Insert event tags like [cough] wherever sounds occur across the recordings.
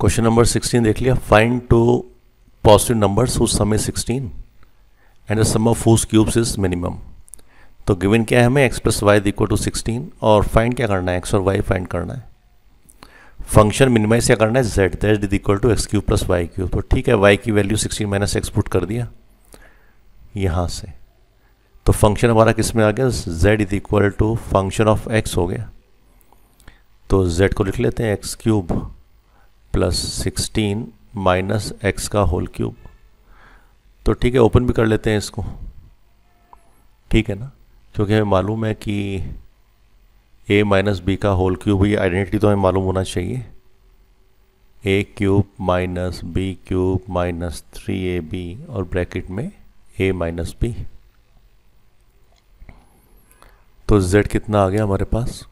Question number sixteen देख लिया find two positive numbers whose sum is 16 and the sum of whose cubes is minimum तो given क्या है हमें X plus Y equal to sixteen और find क्या करना है एक्स और वाई फाइंड करना है फंक्शन मिनिमाइज क्या करना है Z that is equal to X cube plus Y cube तो ठीक है वाई की value sixteen minus X put कर दिया यहाँ से तो फंक्शन हमारा किस में आ गया Z is equal to function of X हो गया तो जेड को लिख लेते हैं X cube plus sixteen minus X का होल क्यूब तो ठीक है ओपन भी कर लेते हैं इसको ठीक है ना क्योंकि हमें मालूम है कि ए माइनस बी का होल क्यूब ये आइडेंटिटी तो हमें मालूम होना चाहिए A cube minus B cube minus three A B और ब्रैकेट में ए माइनस बी तो z कितना आ गया हमारे पास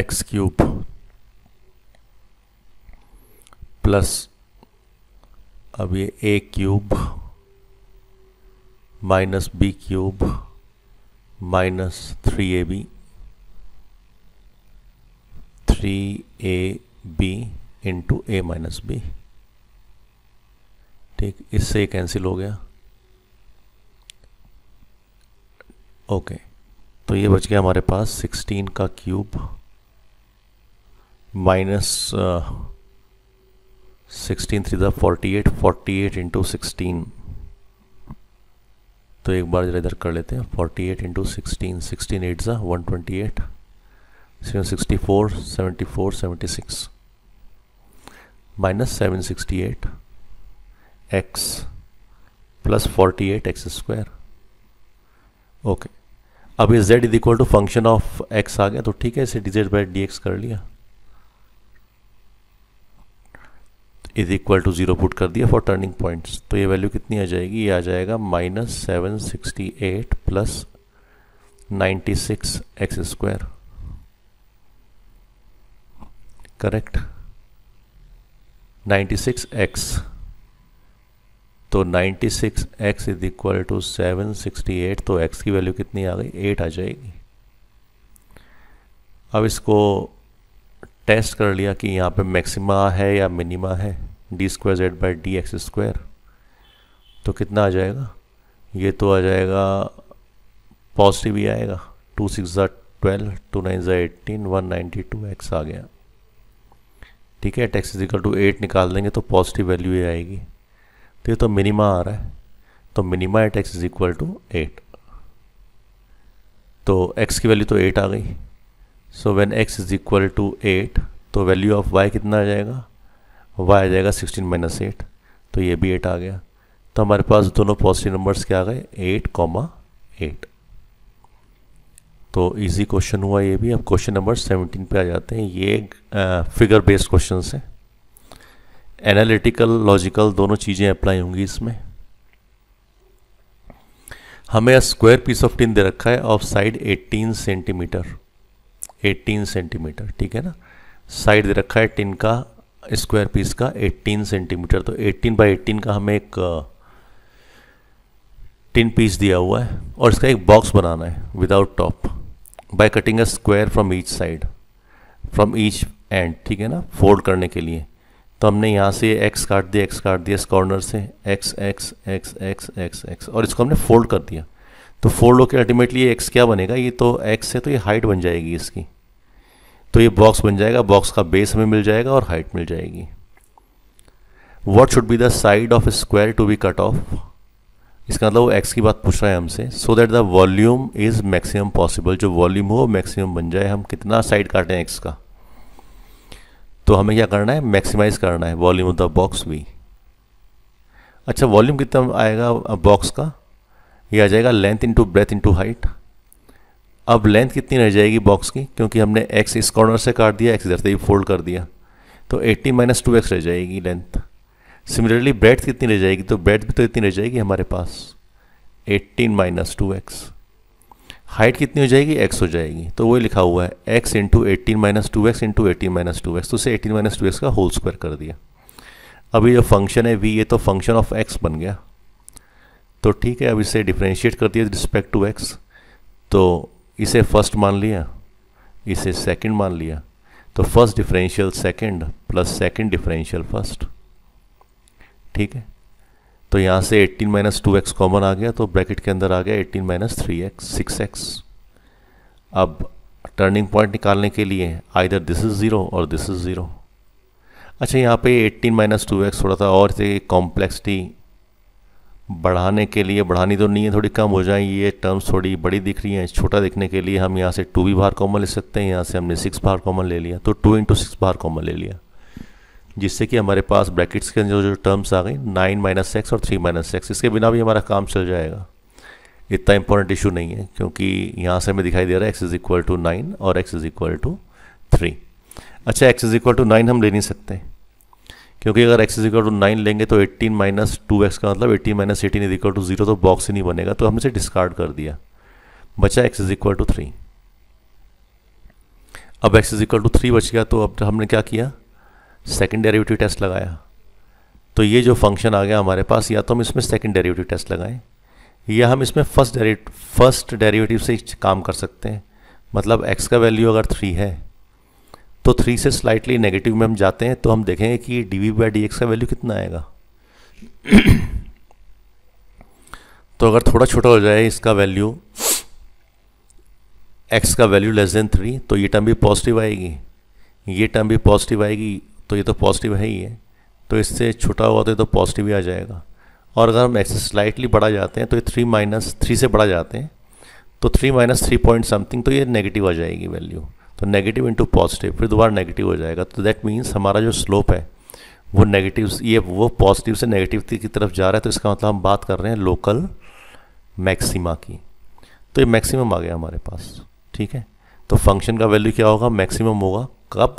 एक्स क्यूब प्लस अब ये A cube minus B cube minus three A B three A B into A minus B ठीक इससे कैंसिल हो गया ओके तो ये बच गया हमारे पास सिक्सटीन का क्यूब माइनस सिक्सटीन थ्री ज़ा forty eight forty eight into sixteen तो एक बार जरा इधर कर लेते हैं forty eight into sixteen sixteen eight ज़ा one twenty eight sixty four seventy four seventy six minus seven sixty eight X plus forty eight X square okay अब ये z is equal to function of x आ गया तो ठीक है इसे D Z by D X कर लिया is equal to zero put कर दिया फॉर टर्निंग पॉइंट्स तो ये वैल्यू कितनी आ जाएगी ये आ जाएगा minus seven sixty eight plus ninety six X square correct ninety six X तो ninety six X is equal to seven sixty eight तो एक्स की वैल्यू कितनी आ गई एट आ जाएगी अब इसको टेस्ट कर लिया कि यहाँ पे मैक्सिमा है या मिनिमा है D square Z by D X square तो कितना आ जाएगा ये तो आ जाएगा पॉजिटिव ही आएगा टू सिक्स ज़ा ट्वेल्व टू नाइन ज़ा eighteen one ninety two X आ गया ठीक है टैक्स इजिकल टू एट निकाल देंगे तो पॉजिटिव वैल्यू ही आएगी तो ये तो मिनिमा आ रहा है तो minima at X is equal to eight तो एक्स की वैल्यू तो एट आ गई so when X is equal to eight तो वैल्यू ऑफ वाई कितना आ जाएगा वाई आ जाएगा सिक्सटीन माइनस एट तो ये भी एट आ गया तो हमारे पास दोनों पॉजिटिव नंबर्स क्या आ गए एट कॉमा एट तो इजी क्वेश्चन हुआ ये भी अब क्वेश्चन नंबर सेवनटीन पे आ जाते हैं ये फिगर बेस्ड क्वेश्चन है एनालिटिकल लॉजिकल दोनों चीज़ें अप्लाई होंगी इसमें हमें स्क्वायर पीस ऑफ टिन दे रखा है ऑफ साइड 18 सेंटीमीटर 18 सेंटीमीटर ठीक है ना साइड दे रखा है टिन का स्क्वायर पीस का 18 सेंटीमीटर तो 18 बाई 18 का हमें एक टिन पीस दिया हुआ है और इसका एक बॉक्स बनाना है without top by cutting a square from each side from each end ठीक है ना फोल्ड करने के लिए तो हमने यहाँ से एक्स काट दिया एक्स काट दिया इस कॉर्नर से X X X X X X और इसको हमने फोल्ड कर दिया तो फोर लोग अल्टीमेटली ये एक्स क्या बनेगा ये तो एक्स है तो ये हाइट बन जाएगी इसकी तो ये बॉक्स बन जाएगा बॉक्स का बेस हमें मिल जाएगा और हाइट मिल जाएगी what should be the side of square to be cut off इसका मतलब वो एक्स की बात पूछ रहा है हमसे so that the volume is maximum possible जो वॉल्यूम हो मैक्सिमम बन जाए हम कितना साइड काटें एक्स का तो हमें क्या करना है मैक्सिमाइज करना है वॉल्यूम ऑफ द बॉक्स भी अच्छा वॉल्यूम कितना आएगा बॉक्स का ये आ जाएगा length into breadth into height अब लेंथ कितनी रह जाएगी बॉक्स की क्योंकि हमने एक्स इस कॉर्नर से काट दिया एक्स इधर से ही फोल्ड कर दिया तो 80 माइनस टू एक्स रह जाएगी लेंथ सिमिलरली ब्रेथ कितनी रह जाएगी तो ब्रेथ भी तो इतनी रह जाएगी हमारे पास 18 माइनस टू एक्स हाइट कितनी हो जाएगी एक्स हो जाएगी तो वही लिखा हुआ है X into eighteen minus two X into eighteen minus two X तो उसे एटीन माइनस टू एक्स का होल स्क्वायर कर दिया अभी जो फंक्शन है वी ये तो फंक्शन ऑफ एक्स बन गया तो ठीक है अब इसे डिफ्रेंशिएट कर दिया रिस्पेक्ट टू एक्स तो इसे फर्स्ट मान लिया इसे सेकंड मान लिया तो first differential second plus second differential first ठीक है तो यहाँ से 18 माइनस टू एक्स कॉमन आ गया तो ब्रैकेट के अंदर आ गया 18 minus three X six X अब टर्निंग पॉइंट निकालने के लिए आइधर दिस इज़ ज़ीरो और दिस इज़ ज़ीरो अच्छा यहाँ पे 18 माइनस टू एक्स थोड़ा सा और से कॉम्प्लेक्सिटी बढ़ाने के लिए बढ़ानी तो नहीं है थोड़ी कम हो जाए ये टर्म्स थोड़ी बड़ी दिख रही हैं छोटा दिखने के लिए हम यहाँ से टू भी बाहर कॉमन ले सकते हैं यहाँ से हमने सिक्स बाहर कॉमन ले लिया तो टू इंटू सिक्स बाहर कॉमन ले लिया जिससे कि हमारे पास ब्रैकेट्स के अंदर जो टर्म्स आ गई नाइन माइनस एक्स और थ्री माइनस एक्स इसके बिना भी हमारा काम चल जाएगा इतना इंपॉर्टेंट इशू नहीं है क्योंकि यहाँ से हमें दिखाई दे रहा है X is equal to nine और X is equal to three अच्छा X is equal to nine हम ले नहीं सकते हैं क्योंकि अगर एक्स इक्वल टू नाइन लेंगे तो 18 माइनस टू एक्स का मतलब eighteen minus eighteen is equal to zero तो बॉक्स ही नहीं बनेगा तो हमने इसे डिस्कार्ड कर दिया बचा x is equal to three अब x is equal to three बच गया तो अब हमने क्या किया सेकेंड डेरिवेटिव टेस्ट लगाया तो ये जो फंक्शन आ गया हमारे पास या तो हम इसमें सेकेंड डेरिवेटिव टेस्ट लगाएं या हम इसमें फर्स्ट डेरिवेटिव फर्स्ट डेरिवेटिव से काम कर सकते हैं मतलब एक्स का वैल्यू अगर थ्री है तो थ्री से स्लाइटली नेगेटिव में हम जाते हैं तो हम देखेंगे कि D we by D X का वैल्यू कितना आएगा [clears throat] तो अगर थोड़ा छोटा हो जाए इसका वैल्यू एक्स का वैल्यू लेस देन थ्री तो ये टर्म भी पॉजिटिव आएगी ये टर्म भी पॉजिटिव आएगी तो ये तो पॉजिटिव है ही है तो इससे छोटा हुआ तो ये तो पॉजिटिव ही आ जाएगा और अगर हम एक्स स्लाइटली बढ़ा जाते हैं तो ये थ्री माइनस थ्री से बढ़ा जाते हैं तो three minus three point something तो ये नेगेटिव आ जाएगी वैल्यू तो नेगेटिव इंटू पॉजिटिव फिर दोबारा नेगेटिव हो जाएगा तो दैट मीन्स हमारा जो स्लोप है वो नेगेटिव ये वो पॉजिटिव से नेगेटिव की तरफ जा रहा है तो इसका मतलब हम बात कर रहे हैं लोकल मैक्सिमा की तो ये मैक्सिमम आ गया हमारे पास ठीक है तो फंक्शन का वैल्यू क्या होगा मैक्सिमम होगा कब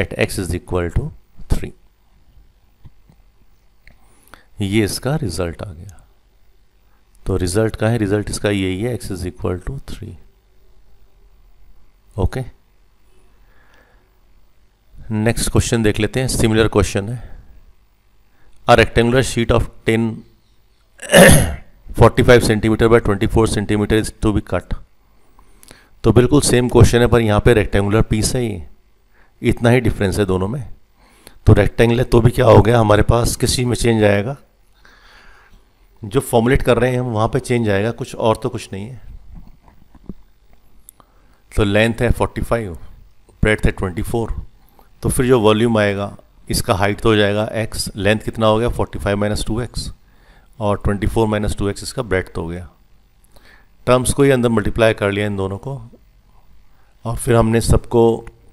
at X is equal to three ये इसका रिजल्ट आ गया तो रिजल्ट का है रिजल्ट इसका यही है X is equal to three okay next question देख लेते हैं सिमिलर क्वेश्चन है a rectangular sheet of ten 45 centimetre by 24 centimetre is to be cut तो बिल्कुल सेम क्वेश्चन है पर यहाँ पे रेक्टेंगुलर पीस है ये इतना ही डिफरेंस है दोनों में तो रेक्टेंगल है तो भी क्या हो गया हमारे पास किसी में चेंज आएगा जो फॉर्मुलेट कर रहे हैं हम वहाँ पे चेंज आएगा कुछ और तो कुछ नहीं है तो लेंथ है 45 ब्रेथ है 24 तो फिर जो वॉल्यूम आएगा इसका हाइट तो हो जाएगा x लेंथ कितना हो गया 45 फाइव माइनस टू और 24 फोर माइनस टू इसका ब्रेथ हो गया टर्म्स को ही अंदर मल्टीप्लाई कर लिया इन दोनों को और फिर हमने सबको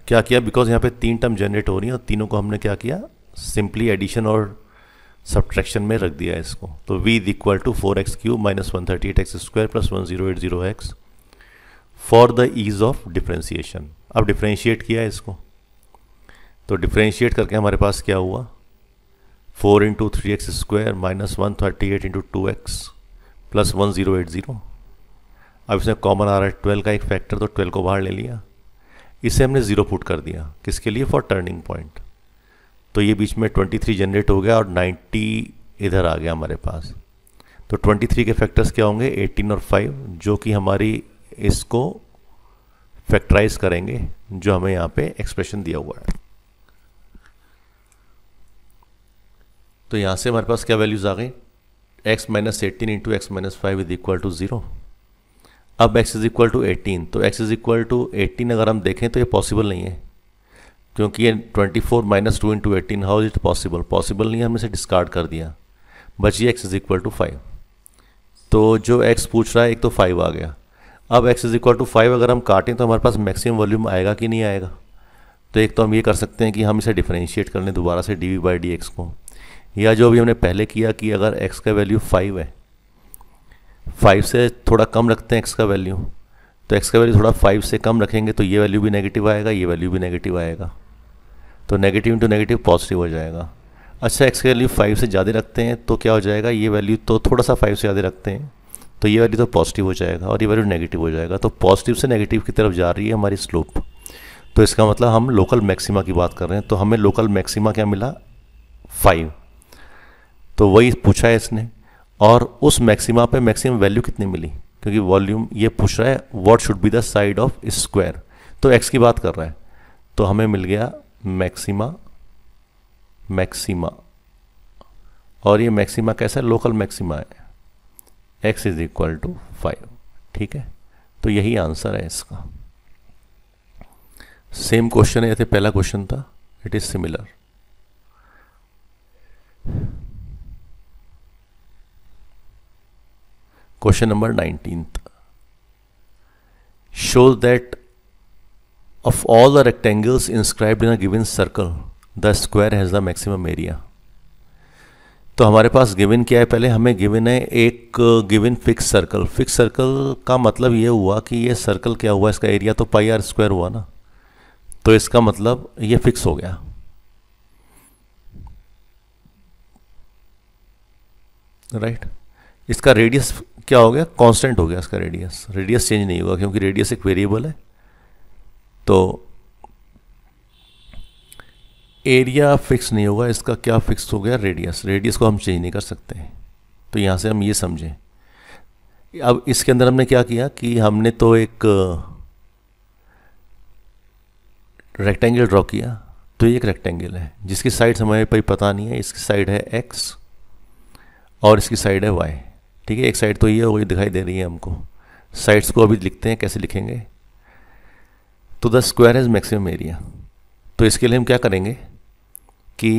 क्या किया बिकॉज यहाँ पे तीन टर्म जनरेट हो रही हैं और तीनों को हमने क्या किया सिंपली एडिशन और सब्ट्रैक्शन में रख दिया इसको तो v is equal to four X cube minus one thirty eight X square plus one zero eight zero X for the ease of differentiation अब डिफ्रेंशिएट किया है इसको तो डिफ्रेंशिएट करके हमारे पास क्या हुआ four into three X square minus one thirty eight into two X plus one zero eight zero अब इसमें कॉमन आ रहा है ट्वेल्व का एक फैक्टर तो ट्वेल्व को बाहर ले लिया इसे हमने ज़ीरो पुट कर दिया किसके लिए फॉर टर्निंग पॉइंट तो ये बीच में ट्वेंटी थ्री जनरेट हो गया और नाइन्टी इधर आ गया हमारे पास तो ट्वेंटी थ्री के फैक्टर्स क्या होंगे एटीन और फाइव जो कि हमारी इसको फैक्टराइज करेंगे जो हमें यहाँ पे एक्सप्रेशन दिया हुआ है तो यहाँ से हमारे पास क्या वैल्यूज़ आ गई X minus eighteen into X minus five is equal to zero अब x is equal to eighteen तो x is equal to eighteen अगर हम देखें तो ये पॉसिबल नहीं है क्योंकि ये twenty four minus two into eighteen how is it possible possible नहीं है हमने इसे डिस्कार्ड कर दिया बचिए x is equal to five तो जो x पूछ रहा है एक तो फाइव आ गया अब x is equal to five अगर हम काटें तो हमारे पास मैक्सिमम वॉल्यूम आएगा कि नहीं आएगा तो एक तो हम ये कर सकते हैं कि हम इसे डिफ्रेंशिएट कर लें दोबारा से D we by D X को या जो अभी हमने पहले किया कि अगर x का वैल्यू फाइव है फाइव से थोड़ा कम रखते हैं x का वैल्यू तो x का वैल्यू थोड़ा फाइव से कम रखेंगे तो ये वैल्यू भी नेगेटिव आएगा ये वैल्यू भी नेगेटिव आएगा तो नेगेटिव इंटू नेगेटिव पॉजिटिव हो जाएगा अच्छा एक्स का वैल्यू फाइव से ज़्यादा रखते हैं तो क्या हो जाएगा ये वैल्यू तो थोड़ा सा फाइव से ज़्यादा रखते हैं तो ये वैल्यू तो पॉजिटिव हो जाएगा और ये वैल्यू नेगेटिव हो जाएगा तो पॉजिटिव से नेगेटिव की तरफ जा रही है हमारी स्लोप तो इसका मतलब हम लोकल मैक्सिमा की बात कर रहे हैं तो हमें लोकल मैक्सिमा क्या मिला फाइव तो वही पूछा है इसने और उस मैक्सिमा पे मैक्सिमम वैल्यू कितनी मिली क्योंकि वॉल्यूम ये पूछ रहा है what should be the side of square तो एक्स की बात कर रहा है तो हमें मिल गया मैक्सिमा मैक्सिमा और ये मैक्सिमा कैसा है लोकल मैक्सिमा है X is equal to five ठीक है तो यही आंसर है इसका सेम क्वेश्चन है पहला क्वेश्चन था it is similar question number nineteen show that of all the rectangles inscribe in a given circle the square has the maximum area तो हमारे पास गिविन क्या है पहले हमें गिविन है एक given fix circle fix circle का मतलब ये हुआ कि ये सर्कल क्या हुआ इसका एरिया तो पाई आर स्क्वायर हुआ ना तो इसका मतलब ये फिक्स हो गया राइट right? इसका रेडियस क्या हो गया कांस्टेंट हो गया इसका रेडियस रेडियस चेंज नहीं हुआ क्योंकि रेडियस एक वेरिएबल है तो एरिया फिक्स नहीं होगा इसका क्या फिक्स हो गया रेडियस रेडियस को हम चेंज नहीं कर सकते तो यहाँ से हम ये समझें अब इसके अंदर हमने क्या किया कि हमने तो एक रेक्टेंगल uh, ड्रॉ किया तो ये एक रेक्टेंगल है जिसकी साइड हमें पर पता नहीं है इसकी साइड है एक्स और इसकी साइड है वाई ठीक है एक साइड तो ये हो गई दिखाई दे रही है हमको साइड्स को अभी लिखते हैं कैसे लिखेंगे तो the square is maximum area तो इसके लिए हम क्या करेंगे कि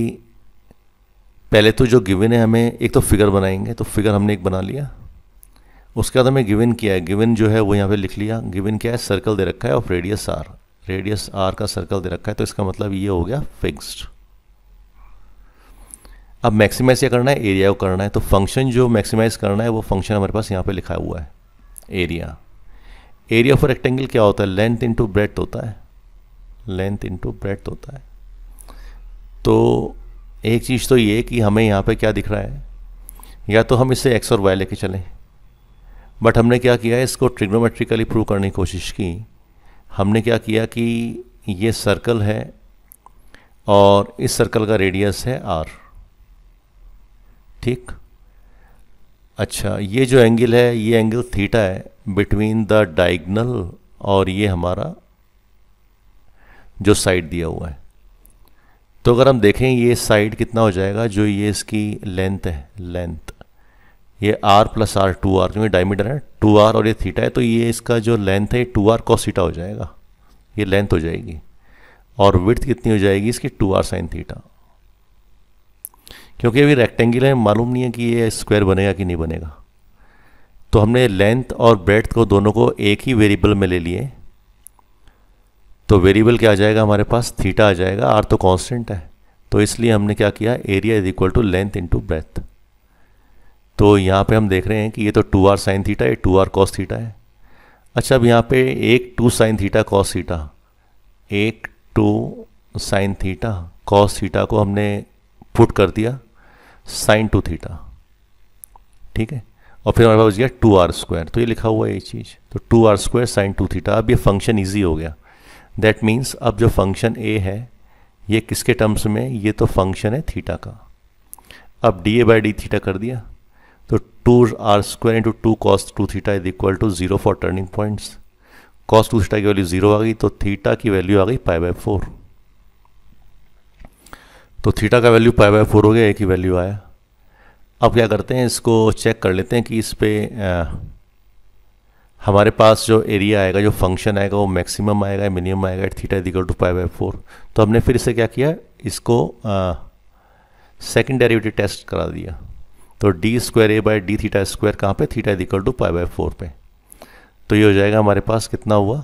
पहले तो जो गिवन है हमें एक तो फिगर बनाएंगे तो फिगर हमने एक बना लिया उसके बाद हमें गिवन किया है गिवन जो है वो यहाँ पे लिख लिया गिवन क्या है सर्कल दे रखा है of radius R radius R का सर्कल दे रखा है तो इसका मतलब ये हो गया फिक्स्ड अब मैक्सिमाइज क्या करना है एरिया को करना है तो फंक्शन जो मैक्सिमाइज करना है वो फंक्शन हमारे पास यहाँ पे लिखा हुआ है एरिया एरिया ऑफ रेक्टेंगल क्या होता है लेंथ इंटू ब्रेथ होता है लेंथ इंटू ब्रेथ होता है तो एक चीज़ तो ये कि हमें यहाँ पे क्या दिख रहा है या तो हम इसे एक्स और वाई लेके चलें बट हमने क्या किया इसको ट्रिग्नोमेट्रिकली प्रूव करने की कोशिश की हमने क्या किया कि ये सर्कल है और इस सर्कल का रेडियस है आर ठीक अच्छा ये जो एंगल है ये एंगल थीटा है बिटवीन द डाइगनल और ये हमारा जो साइड दिया हुआ है तो अगर हम देखें ये साइड कितना हो जाएगा जो ये इसकी लेंथ है लेंथ ये R plus R two R क्योंकि डायमीटर है टू आर और ये थीटा है तो ये इसका जो लेंथ है ये टू आर कॉसीटा हो जाएगा ये लेंथ हो जाएगी और विथ कितनी हो जाएगी इसकी टू आर साइन थीटा क्योंकि अभी रेक्टेंगल है मालूम नहीं है कि ये स्क्वायर बनेगा कि नहीं बनेगा तो हमने लेंथ और ब्रेथ को दोनों को एक ही वेरिएबल में ले लिए तो वेरिएबल क्या आ जाएगा हमारे पास थीटा आ जाएगा आर तो कांस्टेंट है तो इसलिए हमने क्या किया area is equal to length to breadth तो यहाँ पे हम देख रहे हैं कि ये तो टू आर साइन थीटा ये टू आर कॉस थीटा है अच्छा अब यहाँ पे एक two sine theta cos theta एक two sine theta cos theta को हमने पुट कर दिया साइन टू थीटा ठीक है और फिर हमारे पास गया टू आर स्क्वायर तो ये लिखा हुआ है ये चीज़ तो two R square sine two theta अब ये फंक्शन ईजी हो गया दैट मीन्स अब जो फंक्शन ए है ये किसके टर्म्स में ये तो फंक्शन है थीटा का अब D A by D theta कर दिया तो two R square into two cos two theta is equal to zero for turning points cos two theta की वैल्यू जीरो आ गई तो थीटा की वैल्यू आ गई पाई बाय फोर तो थीटा का वैल्यू पाई बाय फोर हो गया एक ही वैल्यू आया अब क्या करते हैं इसको चेक कर लेते हैं कि इस पर हमारे पास जो एरिया आएगा जो फंक्शन आएगा वो मैक्सिमम आएगा मिनिमम आएगा theta is equal to pi by four तो हमने फिर से क्या किया इसको सेकेंड डेरिवेटिव टेस्ट करा दिया तो D square A by D theta square कहाँ पे theta is equal to pi by four पे तो ये हो जाएगा हमारे पास कितना हुआ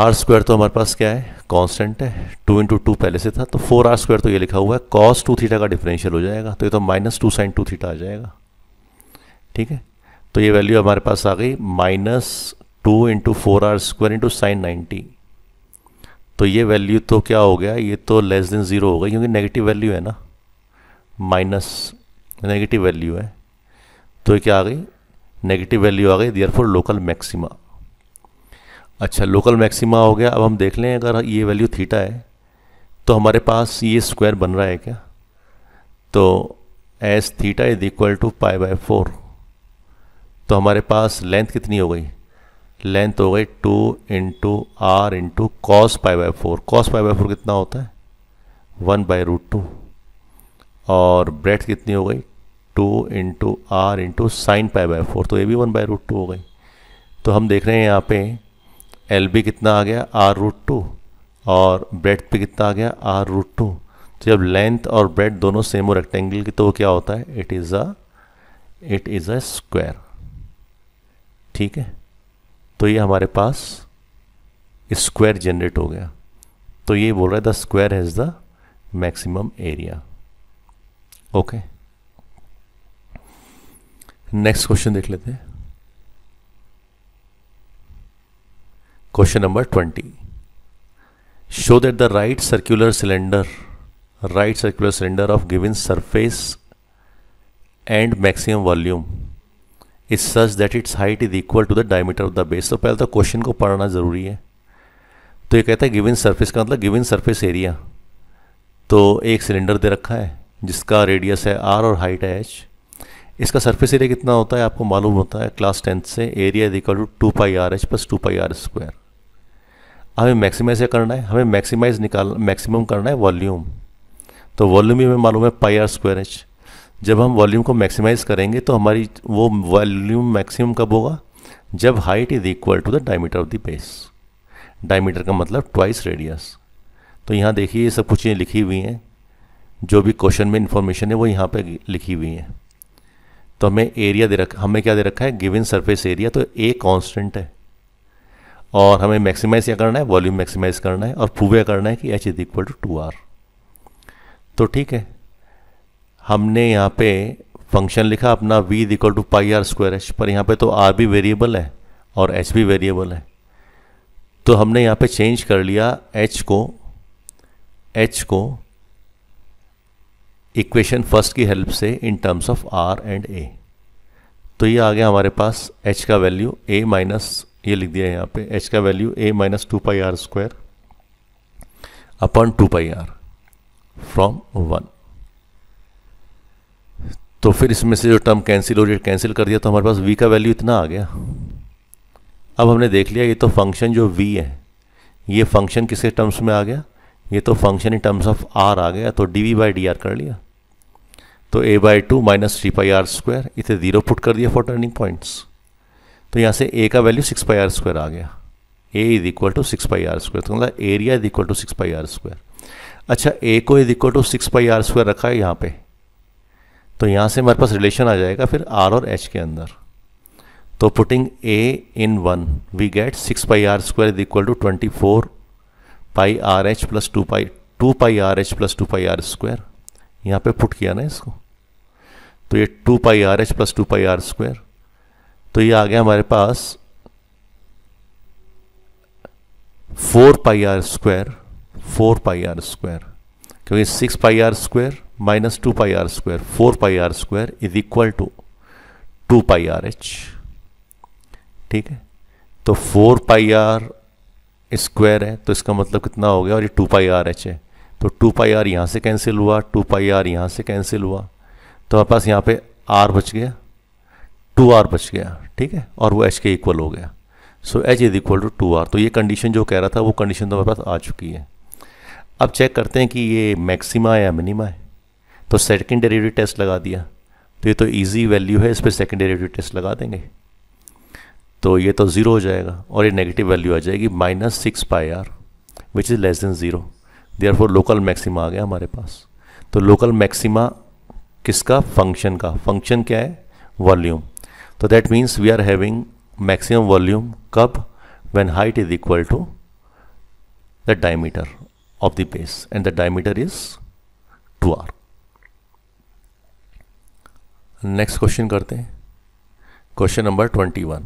आर स्क्वायर तो हमारे पास क्या है कांस्टेंट है टू इंटू टू पहले से था तो फोर आर स्क्वायर तो ये लिखा हुआ है कॉस टू थीटा का डिफरेंशियल हो जाएगा तो ये तो minus two sine two theta आ जाएगा ठीक है तो ये वैल्यू हमारे पास आ गई minus two into four R square into sine ninety तो ये वैल्यू तो क्या हो गया ये तो लेस देन ज़ीरो हो गई क्योंकि नेगेटिव वैल्यू है ना माइनस नेगेटिव वैल्यू है तो ये क्या आ गई नेगेटिव वैल्यू आ गई दियर फॉर लोकल मैक्सिमा अच्छा लोकल मैक्सिमा हो गया अब हम देख लें अगर ये वैल्यू थीटा है तो हमारे पास ये स्क्वायर बन रहा है क्या तो as theta is equal to pi by four तो हमारे पास लेंथ कितनी हो गई लेंथ हो गई two into R into cos five by four cos pi by four कितना होता है वन बाई रूट टू और ब्रेथ कितनी हो गई two into R into sine five by four तो ये भी वन बाई रूट टू हो गई तो हम देख रहे हैं यहाँ पे एल बी कितना आ गया आर रूट टू और ब्रेथ पे कितना आ गया आर रूट टू तो जब लेंथ और ब्रेथ दोनों सेम हो रेक्टेंगल की तो क्या होता है it is a it is a square ठीक है तो ये हमारे पास स्क्वायर जनरेट हो गया तो ये बोल रहा है the square has the maximum area okay next question देख लेते हैं question number twenty show that the right circular cylinder right circular cylinder of given surface and maximum volume is such that its height is equal to the diameter of the base तो पहले तो question को पढ़ना ज़रूरी है तो ये कहता है गिविन सरफेस का मतलब गिविन सरफेस एरिया तो एक सिलेंडर दे रखा है जिसका रेडियस है आर और हाइट है एच इसका सरफेस एरिया कितना होता है आपको मालूम होता है क्लास टेंथ से area is equal to two pi r h plus two pi r square हमें मैक्सिमाइज करना है हमें मैक्सिमाइज निकाल मैक्सिमम करना है वॉल्यूम तो वॉल्यूम भी हमें मालूम है पाई आर स्क्वायर एच जब हम वॉल्यूम को मैक्सिमाइज करेंगे तो हमारी वो वॉल्यूम मैक्सिमम कब होगा जब height is equal to the diameter of the base diameter का मतलब ट्वाइस रेडियस तो यहाँ देखिए ये सब कुछ ये लिखी हुई हैं जो भी क्वेश्चन में इंफॉर्मेशन है वो यहाँ पे लिखी हुई है तो हमें एरिया दे रखा हमें क्या दे रखा है गिवन सरफेस एरिया तो ए कांस्टेंट है और हमें मैक्सिमाइज क्या करना है वॉल्यूम मैक्सिमाइज करना है और पूवे करना है कि h is equal to two r तो ठीक है हमने यहाँ पे फंक्शन लिखा अपना v equal to pi r square h पर यहाँ पे तो आर भी वेरिएबल है और एच भी वेरिएबल है तो हमने यहाँ पे चेंज कर लिया एच को एच को इक्वेशन फर्स्ट की हेल्प से in terms of r and a तो ये आ गया हमारे पास एच का वैल्यू ए माइनस ये लिख दिया यहाँ पे एच का value a minus two pi r square upon two pi r from one तो फिर इसमें से जो टर्म कैंसिल हो रही है कैंसिल कर दिया तो हमारे पास v का वैल्यू इतना आ गया अब हमने देख लिया ये तो फंक्शन जो v है ये फंक्शन किसके टर्म्स में आ गया ये तो function in terms of r आ गया तो d we by d r कर लिया तो a by two minus three pi r square इसे ज़ीरो पुट कर दिया फॉर टर्निंग पॉइंट्स तो यहाँ से a का value six pi r square आ गया a is equal to six pi r square तो मतलब area is equal to six pi r square अच्छा a को is equal to six pi r square रखा है यहाँ पे तो यहाँ से हमारे पास रिलेशन आ जाएगा फिर आर और एच के अंदर तो putting a in one we get six pi r square is equal to twenty four pi r h plus two pi two pi r h plus two pi r square यहाँ पे put किया ना इसको तो ये two pi r h plus two pi r square तो ये आ गया हमारे पास four pi r square four pi r square क्योंकि six pi r square minus two pi r square four pi r square is equal to two pi r h ठीक है तो फोर पाई आर स्क्वायर है तो इसका मतलब कितना हो गया और ये टू पाई आर एच है तो टू पाई आर यहाँ से कैंसिल हुआ टू पाई आर यहाँ से कैंसिल हुआ तो हमारे पास यहाँ पे आर बच गया टू आर बच गया ठीक है और वो एच के इक्वल हो गया so h is equal to two r तो ये कंडीशन जो कह रहा था वो कंडीशन तो हमारे पास आ चुकी है अब चेक करते हैं कि ये मैक्सिमा या मिनिमा है तो सेकेंड डेरेटिव टेस्ट लगा दिया तो ये तो इजी वैल्यू है इस पर सेकेंड डेरेटिव टेस्ट लगा देंगे तो ये तो ज़ीरो हो जाएगा और ये नेगेटिव वैल्यू आ जाएगी minus six pi r which is less than zero therefore local maxima आ गया हमारे पास तो लोकल मैक्सिमा किसका फंक्शन का फंक्शन क्या है वॉल्यूम तो that means we are having maximum volume कब when height is equal to the diameter of the base and the diameter is 2r next question करते हैं क्वेश्चन नंबर 21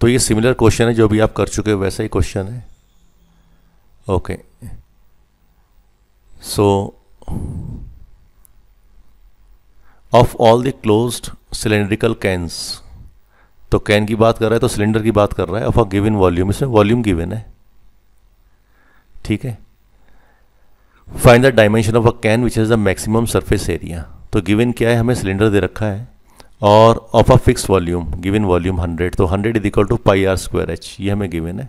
तो ये सिमिलर क्वेश्चन है जो भी आप कर चुके हो वैसा ही क्वेश्चन है okay so of all the closed cylindrical cans तो कैन की बात कर रहा है तो सिलेंडर की बात कर रहा है ऑफ अ गिवन वॉल्यूम इसमें वॉल्यूम गिवन है ठीक है find the dimension of a can which is the maximum surface area तो गिवन क्या है हमें सिलेंडर दे रखा है और of a fix volume given volume 100 तो 100 is equal to pi r square h ये हमें गिवन है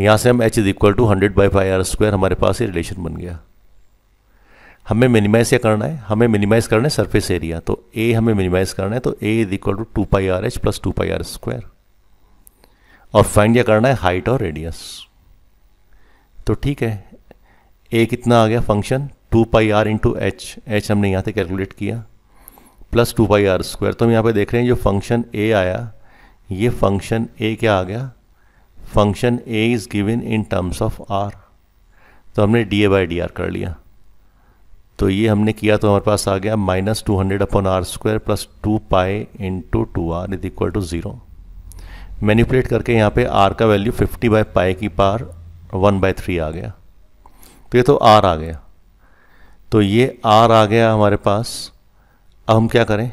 यहाँ से हम h is equal to hundred by pi r square हमारे पास ये रिलेशन बन गया हमें मिनिमाइज क्या करना है हमें मिनिमाइज करना है सरफेस एरिया तो ए हमें मिनिमाइज करना है तो a is equal to two pi r h plus two pi r square और फाइंड क्या करना है हाइट और रेडियस तो ठीक है ए कितना आ गया function two pi r into h h हमने यहाँ से कैलकुलेट किया plus two pi r square तो हम यहाँ पे देख रहे हैं जो फंक्शन ए आया ये फंक्शन ए क्या आ गया function a is given in terms of r तो हमने d A by d r कर लिया तो ये हमने किया तो हमारे पास आ गया minus two hundred upon r square plus two pi into two r is equal to zero manipulate करके यहाँ पे आर का वैल्यू फिफ्टी बाई पाई की पार वन बाई थ्री आ गया तो ये तो आर आ गया तो ये आर आ गया हमारे पास अब हम क्या करें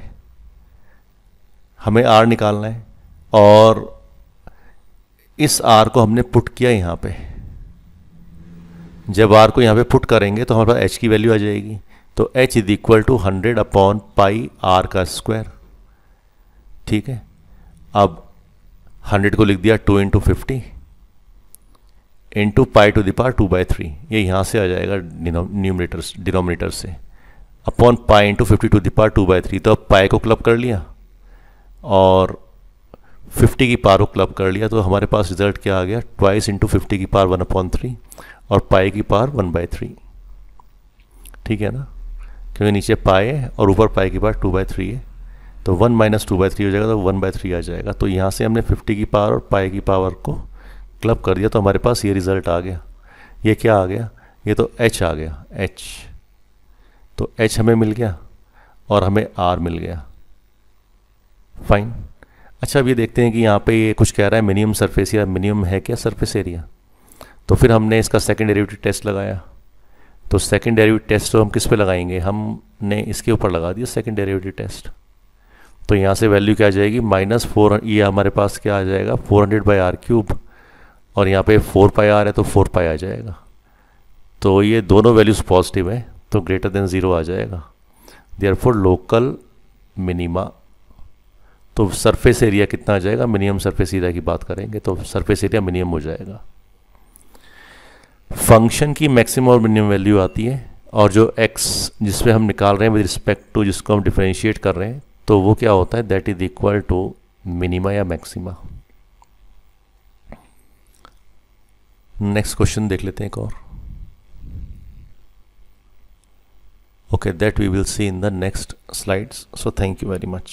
हमें आर निकालना है और इस आर को हमने पुट किया यहाँ पे जब आर को यहाँ पे पुट करेंगे तो हमारे पास एच की वैल्यू आ जाएगी तो h is equal to hundred upon pi r का स्क्वायर ठीक है अब हंड्रेड को लिख दिया two into fifty into pi to the power two by three ये यहाँ से आ जाएगा न्यूमिनेटर डिनोमिनेटर से upon pi into fifty to the power two by three तो अब पाई को क्लब कर लिया और 50 की पार को क्लब कर लिया तो हमारे पास रिजल्ट क्या आ गया ट्वाइस इंटू फिफ्टी की पार वन अपॉन थ्री और पाई की पार वन बाई थ्री ठीक है ना क्योंकि नीचे पाए है और ऊपर पाए की पार टू बाई थ्री है तो one minus two by three हो जाएगा तो वन बाई थ्री आ जाएगा तो यहाँ से हमने फिफ्टी की पावर और पाए की पावर को क्लब कर दिया तो हमारे पास ये रिज़ल्ट आ गया ये क्या आ गया ये तो एच आ गया एच तो एच हमें मिल गया और हमें आर मिल गया फाइन अच्छा अब ये देखते हैं कि यहाँ पे ये कुछ कह रहा है मिनिमम सरफेस या मिनिमम है क्या सरफेस एरिया तो फिर हमने इसका सेकेंड डेरिवेटिव टेस्ट लगाया तो सेकेंड डेरिवेटिव टेस्ट तो हम किस पे लगाएंगे हमने इसके ऊपर लगा दिया सेकेंड डेरिवेटिव टेस्ट तो यहाँ से वैल्यू क्या आ जाएगी माइनस फोर ये हमारे पास क्या आ जाएगा four hundred by r cube और यहाँ पे फोर पाई आर है तो फोर पाई आ जाएगा तो ये दोनों वैल्यूज़ पॉजिटिव हैं तो ग्रेटर देन ज़ीरो आ जाएगा देयर फोर लोकल मिनिमा तो सरफेस एरिया कितना आ जाएगा मिनिमम सरफेस एरिया की बात करेंगे तो सरफेस एरिया मिनिमम हो जाएगा फंक्शन की मैक्सिमम और मिनिमम वैल्यू आती है और जो एक्स पर हम निकाल रहे हैं विद रिस्पेक्ट टू जिसको हम डिफ्रेंशिएट कर रहे हैं तो वो क्या होता है that is equal to minima या मैक्सिमा नेक्स्ट क्वेश्चन देख लेते हैं एक और okay that we will see in the next slides so thank you very much